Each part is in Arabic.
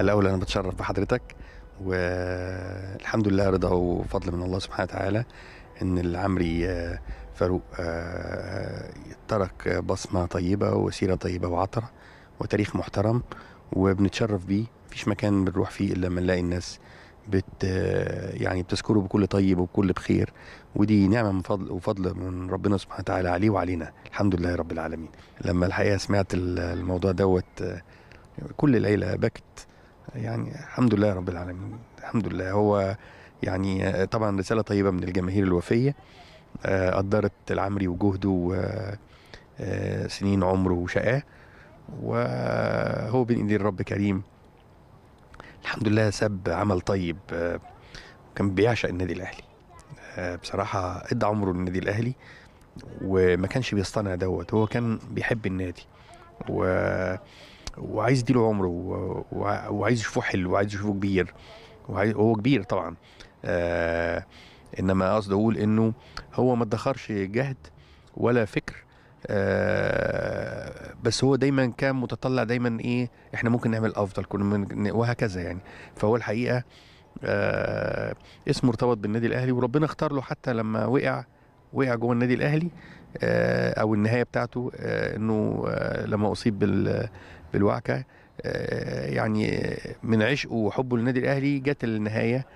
الاول انا بتشرف بحضرتك والحمد لله رضا وفضل من الله سبحانه وتعالى ان العمري آه، فاروق آه، آه، ترك بصمه طيبه وسيره طيبه وعطره وتاريخ محترم وبنتشرف بيه مفيش مكان بنروح فيه الا لما نلاقي الناس بت يعني بتذكره بكل طيب وبكل بخير ودي نعمه من فضل وفضل من ربنا سبحانه وتعالى عليه وعلينا الحمد لله رب العالمين لما الحقيقه سمعت الموضوع دوت كل العيله بكت يعني الحمد لله رب العالمين الحمد لله هو يعني طبعا رساله طيبه من الجماهير الوفيه آه، قدرت العمري وجهده وسنين آه، عمره وشقاه وهو بين ايدي الرب كريم الحمد لله ساب عمل طيب آه، كان بيعشق النادي الاهلي بصراحه ادى عمره للنادي الاهلي وما كانش بيصطنع دوت هو كان بيحب النادي و وعايز يديله عمره وعايز يشوفه حلو وعايز يشوفه كبير وعايز هو كبير طبعا آه انما قصدي اقول انه هو ما ادخرش جهد ولا فكر آه بس هو دايما كان متطلع دايما ايه احنا ممكن نعمل افضل كنا وهكذا يعني فهو الحقيقه آه اسمه ارتبط بالنادي الاهلي وربنا اختار له حتى لما وقع وقع جوه النادي الاهلي آه او النهايه بتاعته آه انه آه لما اصيب بال بالوعكه آه، يعني من عشقه وحبه للنادي الاهلي جت النهايه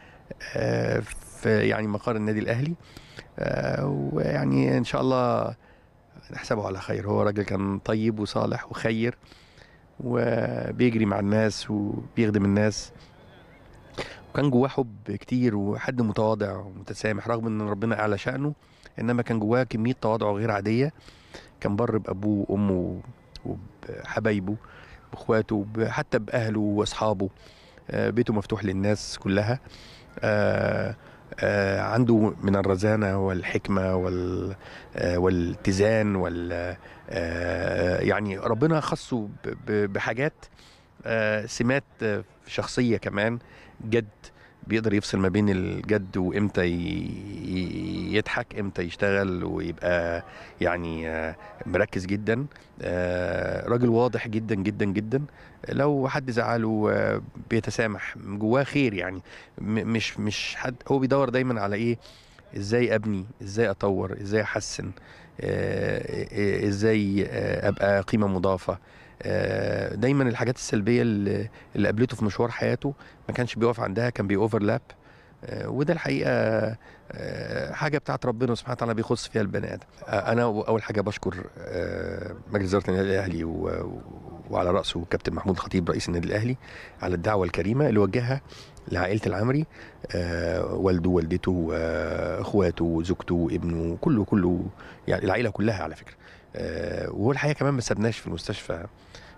آه، في يعني مقر النادي الاهلي آه، ويعني ان شاء الله نحسبه على خير هو راجل كان طيب وصالح وخير وبيجري مع الناس وبيخدم الناس وكان جواه حب كتير وحد متواضع ومتسامح رغم ان ربنا اعلى شأنه انما كان جواه كمية تواضع غير عادية كان بر بابوه وامه وبحبايبه باخواته حتى باهله واصحابه آه، بيته مفتوح للناس كلها آه، آه، عنده من الرزانة والحكمة وال والاتزان وال يعني ربنا خصه بحاجات سمات شخصية كمان جد بيقدر يفصل ما بين الجد وامتى يضحك امتى يشتغل ويبقى يعني آه، مركز جدا آه، راجل واضح جدا جدا جدا لو حد زعله آه، بيتسامح جواه خير يعني مش مش حد هو بيدور دايما على ايه ازاي ابني ازاي اطور ازاي احسن ازاي ابقى قيمه مضافه آه، دايما الحاجات السلبيه اللي قابلته في مشوار حياته ما كانش بيقف عندها كان بيأوفرلاب آه، وده الحقيقه آه، حاجه بتاعت ربنا سبحانه وتعالى بيخص فيها البني ادم انا اول حاجه بشكر مجلس اداره النادي الاهلي وعلى راسه كابتن محمود الخطيب رئيس النادي الاهلي على الدعوه الكريمه اللي وجهها لعائله العمري والده والدته اخواته زوجته ابنه كله كله يعني العائله كلها على فكره آه، والحقيقه كمان ما سبناش في المستشفى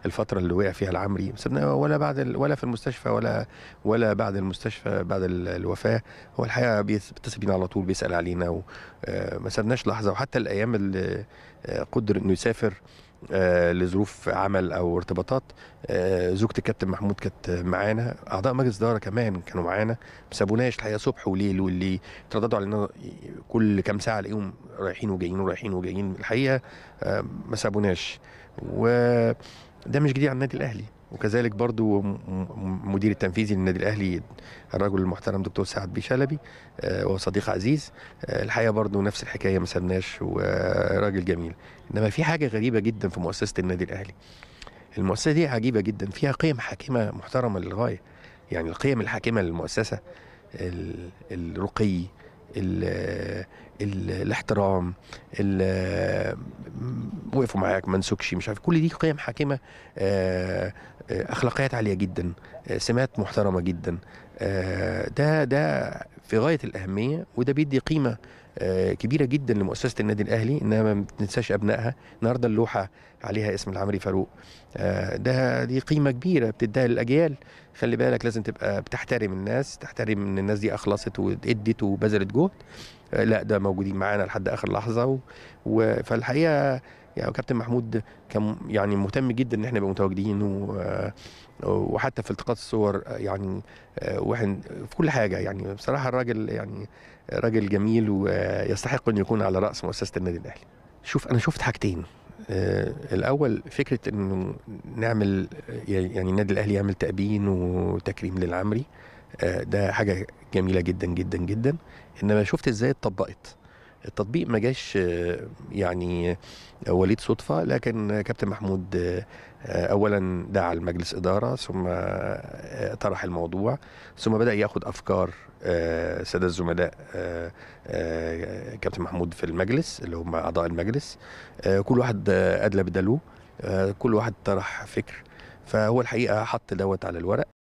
الفتره اللي وقع فيها العمري ما سبناه ولا بعد ال... ولا في المستشفى ولا ولا بعد المستشفى بعد الوفاه هو الحقيقه بيتصل بينا على طول بيسال علينا وما آه، سابناش لحظه وحتى الايام اللي آه، قدر انه يسافر آه، لظروف عمل او ارتباطات آه، زوجة الكابتن محمود كانت معانا اعضاء مجلس اداره كمان كانوا معانا ما سابوناش الحقيقه صبح وليل واللي ترددوا علينا كل كام ساعه الاقيهم رايحين وجايين ورايحين وجايين الحقيقه آه، ما سابوناش وده مش جديد على النادي الاهلي وكذلك برضو مدير التنفيذي للنادي الاهلي الرجل المحترم دكتور سعد بيه شلبي آه، وهو صديق عزيز آه، الحقيقه برضو نفس الحكايه ما سبناش وراجل جميل انما في حاجه غريبه جدا في مؤسسه النادي الاهلي المؤسسه دي عجيبه جدا فيها قيم حاكمه محترمه للغايه يعني القيم الحاكمه للمؤسسه الرقي الاحترام وقفوا معاك ما نسوكش مش عارف كل دي قيم حاكمه آه، اخلاقيات عاليه جدا آه، سمات محترمه جدا آه، ده ده في غايه الاهميه وده بيدي قيمه كبيرة جدا لمؤسسة النادي الأهلي إنها ما بتنساش أبنائها النهاردة اللوحة عليها اسم العمري فاروق ده دي قيمة كبيرة بتديها للأجيال خلي بالك لازم تبقى بتحترم الناس تحترم إن الناس دي أخلصت وادت وبذلت جهد آه، لا ده موجودين معانا لحد اخر لحظه و... فالحقيقه يعني كابتن محمود كان يعني مهتم جدا ان احنا نبقى متواجدين و... آه، وحتى في التقاط الصور آه، يعني واحد في كل حاجه يعني بصراحه الراجل يعني راجل جميل ويستحق ان يكون على راس مؤسسه النادي الاهلي. شوف انا شفت حاجتين الاول فكره انه نعمل يعني النادي الاهلي يعمل تأبين وتكريم للعمري آه، ده حاجه جميله جدا جدا جدا انما شفت ازاي اتطبقت التطبيق ما جاش آه، يعني آه، وليد صدفه لكن كابتن محمود اولا دعا المجلس اداره ثم طرح الموضوع ثم بدا ياخد افكار ساده الزملاء كابتن محمود في المجلس اللي هم اعضاء المجلس كل واحد ادلى بدلوه كل واحد طرح فكر فهو الحقيقه حط دوت على الورق